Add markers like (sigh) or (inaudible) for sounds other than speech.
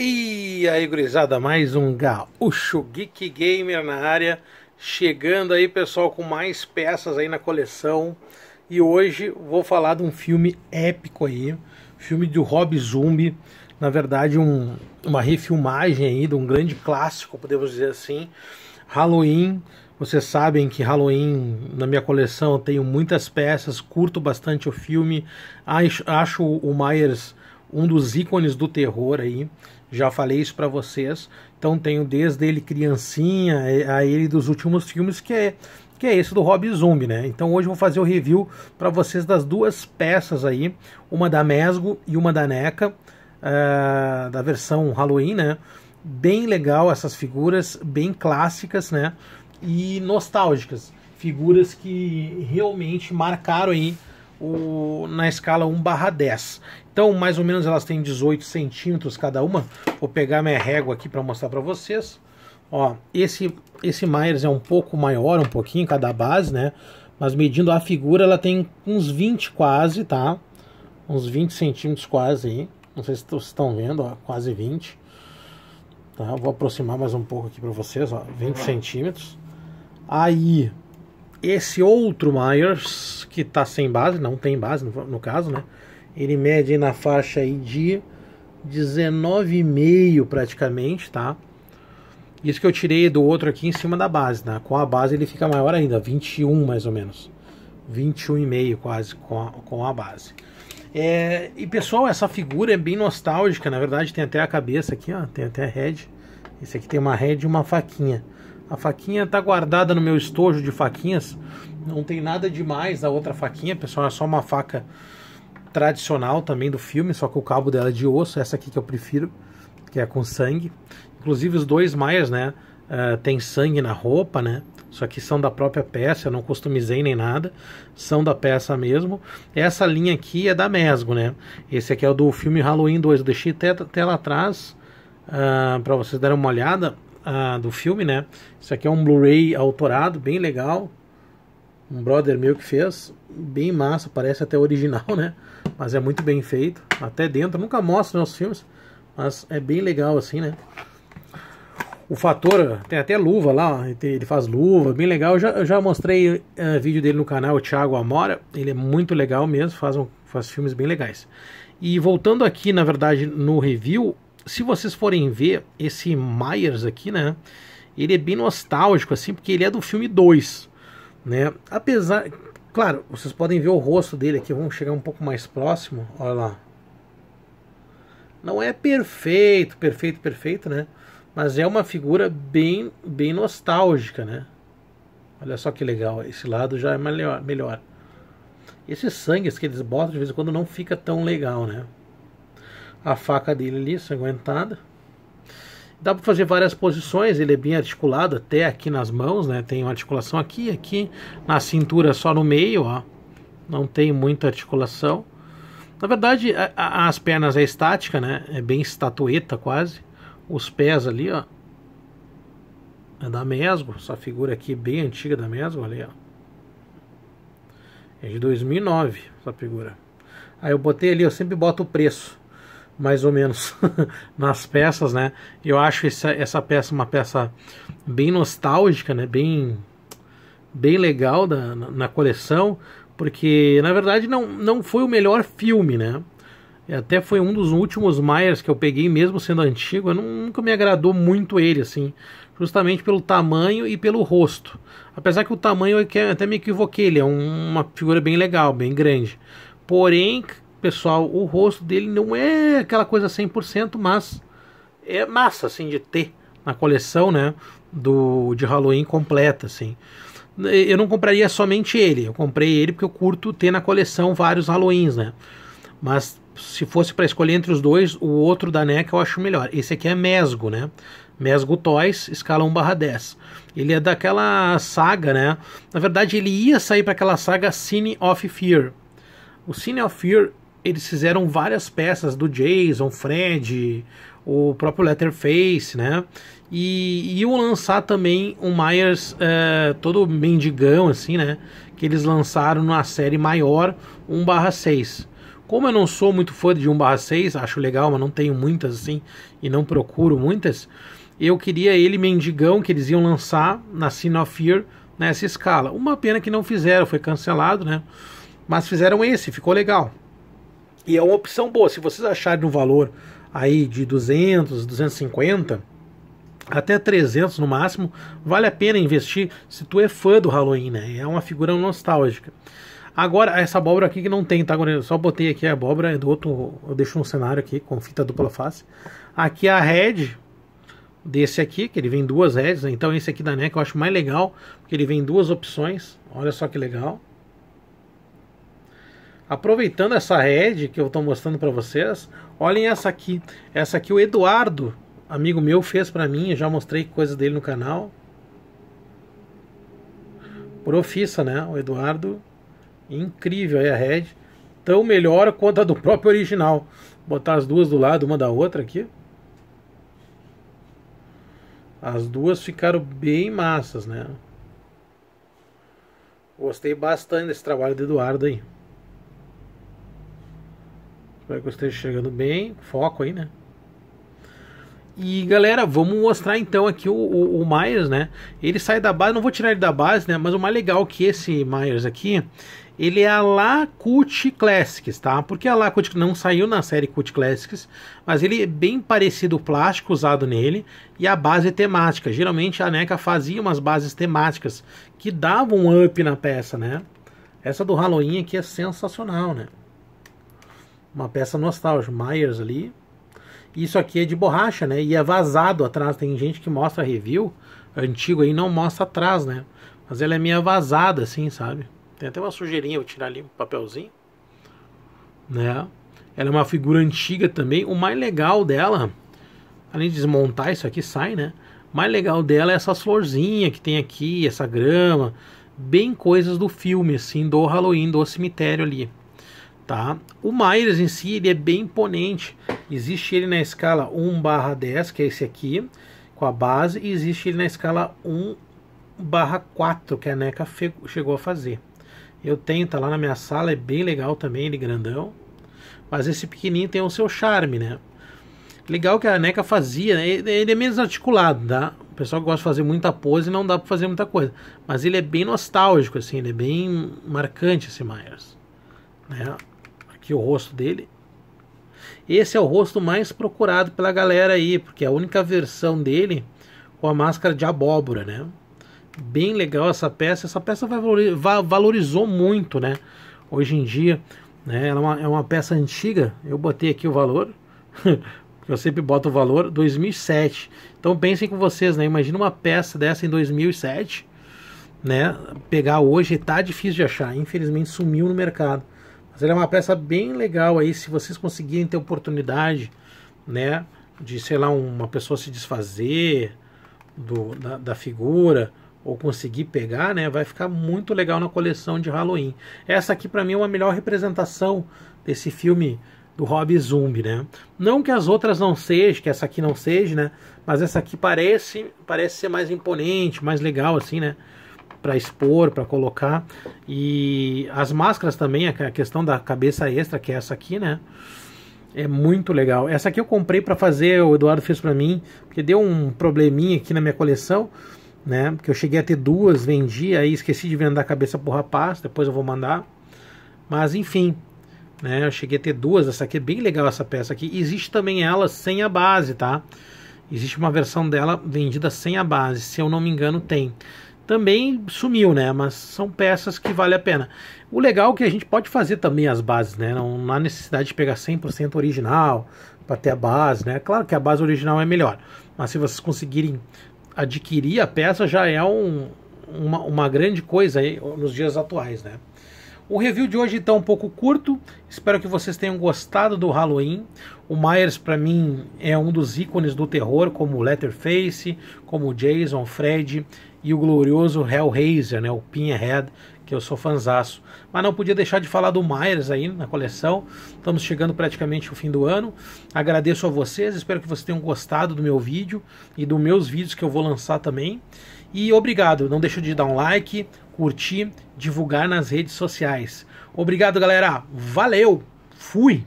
E aí, gurizada, mais um Gaúcho Geek Gamer na área. Chegando aí, pessoal, com mais peças aí na coleção. E hoje vou falar de um filme épico aí, filme do Rob Zombie. Na verdade, um, uma refilmagem aí de um grande clássico, podemos dizer assim. Halloween, vocês sabem que Halloween, na minha coleção, eu tenho muitas peças, curto bastante o filme. Acho, acho o Myers um dos ícones do terror aí. Já falei isso para vocês. Então tenho desde ele criancinha é, a ele dos últimos filmes que é que é esse do Rob Zombie, né? Então hoje eu vou fazer o review para vocês das duas peças aí, uma da Mesgo e uma da NECA, uh, da versão Halloween, né? Bem legal essas figuras, bem clássicas, né? E nostálgicas, figuras que realmente marcaram aí o, na escala 1 barra 10. Então, mais ou menos, elas têm 18 centímetros cada uma. Vou pegar minha régua aqui para mostrar para vocês. Ó, esse, esse Myers é um pouco maior, um pouquinho, cada base, né? Mas medindo a figura, ela tem uns 20 quase, tá? Uns 20 centímetros quase aí. Não sei se vocês estão vendo, ó, quase 20. Tá? Vou aproximar mais um pouco aqui para vocês, ó, 20 centímetros. Aí, esse outro Myers, que está sem base, não tem base no, no caso, né? Ele mede na faixa aí de 19,5 praticamente, tá? Isso que eu tirei do outro aqui em cima da base, né? Com a base ele fica maior ainda, 21 mais ou menos. 21,5 quase com a, com a base. É, e pessoal, essa figura é bem nostálgica, na verdade tem até a cabeça aqui, ó, tem até a head. Esse aqui tem uma head e uma faquinha. A faquinha tá guardada no meu estojo de faquinhas. Não tem nada demais da outra faquinha, pessoal. É só uma faca tradicional também do filme, só que o cabo dela é de osso. Essa aqui que eu prefiro, que é com sangue. Inclusive os dois mais, né? Uh, eh, tem sangue na roupa, né? Só que são da própria peça, eu não customizei nem nada, são da peça mesmo. Essa linha aqui é da Mesgo, né? Esse aqui é o do filme Halloween 2, eu deixei até, até lá atrás uh, ah, para vocês darem uma olhada do filme, né? Isso aqui é um Blu-ray autorado, bem legal. Um brother meu que fez, bem massa, parece até original, né? Mas é muito bem feito, até dentro. Nunca mostro nossos filmes, mas é bem legal assim, né? O fator, tem até luva lá, ele faz luva, bem legal. Eu já, eu já mostrei uh, vídeo dele no canal, o Thiago Amora. Ele é muito legal mesmo, faz, um, faz filmes bem legais. E voltando aqui, na verdade, no review, se vocês forem ver, esse Myers aqui, né? Ele é bem nostálgico, assim, porque ele é do filme 2, né? Apesar... Claro, vocês podem ver o rosto dele aqui, vamos chegar um pouco mais próximo, olha lá. Não é perfeito, perfeito, perfeito, né? Mas é uma figura bem, bem nostálgica, né? Olha só que legal, esse lado já é melhor. melhor. Esses sangues que eles botam de vez em quando não fica tão legal, né? a faca dele ali, sanguentada. Dá para fazer várias posições, ele é bem articulado até aqui nas mãos, né? Tem uma articulação aqui, aqui, na cintura só no meio, ó. Não tem muita articulação. Na verdade, a, a, as pernas é estática, né? É bem estatueta quase. Os pés ali, ó. É da Mesgo, essa figura aqui bem antiga da Mesgo, ali, ó. É de 2009, essa figura. Aí eu botei ali, eu sempre boto o preço mais ou menos (laughs) nas peças, né? Eu acho essa, essa peça uma peça bem nostálgica, né? Bem, bem legal da, na, coleção, porque na verdade não, não foi o melhor filme, né? Até foi um dos últimos Myers que eu peguei, mesmo sendo antigo, eu nunca me agradou muito ele, assim, justamente pelo tamanho e pelo rosto. Apesar que o tamanho é eu é até me equivoquei, ele é um, uma figura bem legal, bem grande. Porém, pessoal, o rosto dele não é aquela coisa 100%, mas é massa, assim, de ter na coleção, né, do, de Halloween completa, assim. Eu não compraria somente ele, eu comprei ele porque eu curto ter na coleção vários Halloweens, né. Mas se fosse para escolher entre os dois, o outro da NECA eu acho melhor. Esse aqui é Mesgo, né? Mesgo Toys, escala 1 barra 10. Ele é daquela saga, né? Na verdade, ele ia sair para aquela saga Cine of Fear. O Cine of Fear eles fizeram várias peças do Jason, Fred, o próprio Letterface, né? E iam lançar também o Myers é, todo mendigão, assim, né? Que eles lançaram na série maior 1/6. Como eu não sou muito fã de 1/6, acho legal, mas não tenho muitas assim e não procuro muitas, eu queria ele mendigão que eles iam lançar na Sin of Fear nessa escala. Uma pena que não fizeram, foi cancelado, né? Mas fizeram esse, ficou legal. E é uma opção boa. Se vocês acharem um valor aí de 200, 250, até 300 no máximo, vale a pena investir se tu é fã do Halloween, né? É uma figura nostálgica. Agora, essa abóbora aqui que não tem, tá? Eu só botei aqui a abóbora, é do outro eu deixo um cenário aqui com fita dupla face. Aqui é a Red, desse aqui, que ele vem duas heads, né? então esse aqui da NEC eu acho mais legal, porque ele vem duas opções, olha só que legal. Aproveitando essa rede que eu estou mostrando para vocês, olhem essa aqui. Essa aqui o Eduardo, amigo meu, fez para mim. Eu já mostrei coisas dele no canal. Profissa, né? O Eduardo. Incrível aí a Red. Tão melhor quanto a do próprio original. Vou botar as duas do lado, uma da outra aqui. As duas ficaram bem massas, né? Gostei bastante desse trabalho do Eduardo aí. Espero que eu esteja chegando bem. Foco aí, né? E galera, vamos mostrar então aqui o, o, o, Myers, né? Ele sai da base, não vou tirar ele da base, né? Mas o mais legal é que esse Myers aqui, ele é a Lacute Classics, tá? Porque a Lacute não saiu na série Cut Classics, mas ele é bem parecido o plástico usado nele e a base temática. Geralmente a NECA fazia umas bases temáticas que davam um up na peça, né? Essa do Halloween aqui é sensacional, né? uma peça nostálgica, Myers ali. Isso aqui é de borracha, né? E é vazado atrás. Tem gente que mostra review antigo aí não mostra atrás, né? Mas ela é meio vazada, assim, sabe? Tem até uma sujeirinha, vou tirar ali um papelzinho. Né? Ela é uma figura antiga também. O mais legal dela, além de desmontar isso aqui, sai, né? O mais legal dela é essa florzinha que tem aqui, essa grama. Bem coisas do filme, assim, do Halloween, do cemitério ali. Tá? O Myers em si ele é bem imponente. Existe ele na escala 1 barra 10, que é esse aqui, com a base, e existe ele na escala 1 barra 4, que a NECA chegou a fazer. Eu tenho, tá lá na minha sala, é bem legal também, ele grandão. Mas esse pequenininho tem o seu charme, né? Legal que a NECA fazia, né? ele é menos articulado, tá? O pessoal gosta de fazer muita pose e não dá para fazer muita coisa. Mas ele é bem nostálgico, assim, ele é bem marcante esse Myers. Né? aqui o rosto dele. Esse é o rosto mais procurado pela galera aí, porque é a única versão dele com a máscara de abóbora, né? Bem legal essa peça. Essa peça valorizou muito, né? Hoje em dia, né? Ela é uma, é uma peça antiga. Eu botei aqui o valor, (laughs) eu sempre boto o valor 2007. Então pensem com vocês, né? Imagina uma peça dessa em 2007, né? Pegar hoje tá difícil de achar. Infelizmente sumiu no mercado. Mas ele é uma peça bem legal aí, se vocês conseguirem ter oportunidade, né? De, sei lá, uma pessoa se desfazer do, da, da figura ou conseguir pegar, né, vai ficar muito legal na coleção de Halloween. Essa aqui para mim é uma melhor representação desse filme do Rob Zumbi, né? Não que as outras não sejam, que essa aqui não seja, né? Mas essa aqui parece, parece ser mais imponente, mais legal assim, né? para expor, para colocar. E as máscaras também, a questão da cabeça extra, que é essa aqui, né? É muito legal. Essa aqui eu comprei para fazer, o Eduardo fez para mim, porque deu um probleminha aqui na minha coleção, né? Porque eu cheguei a ter duas, vendi, aí esqueci de vender a cabeça pro rapaz, depois eu vou mandar. Mas enfim, né? Eu cheguei a ter duas, essa aqui é bem legal essa peça aqui. Existe também ela sem a base, tá? Existe uma versão dela vendida sem a base, se eu não me engano, tem também sumiu, né? Mas são peças que vale a pena. O legal é que a gente pode fazer também as bases, né? Não, não há necessidade de pegar 100% original para ter a base, né? Claro que a base original é melhor, mas se vocês conseguirem adquirir a peça já é um, uma, uma grande coisa aí nos dias atuais, né? O review de hoje está então, um pouco curto. Espero que vocês tenham gostado do Halloween. O Myers, para mim, é um dos ícones do terror, como Letterface, como Jason, Fred e o glorioso Hellraiser, né, o Pinhead, que eu sou fanzaço. Mas não podia deixar de falar do Myers aí na coleção. Estamos chegando praticamente ao fim do ano. Agradeço a vocês, espero que vocês tenham gostado do meu vídeo e dos meus vídeos que eu vou lançar também. E obrigado, não deixe de dar um like, curtir, divulgar nas redes sociais. Obrigado, galera. Valeu. Fui.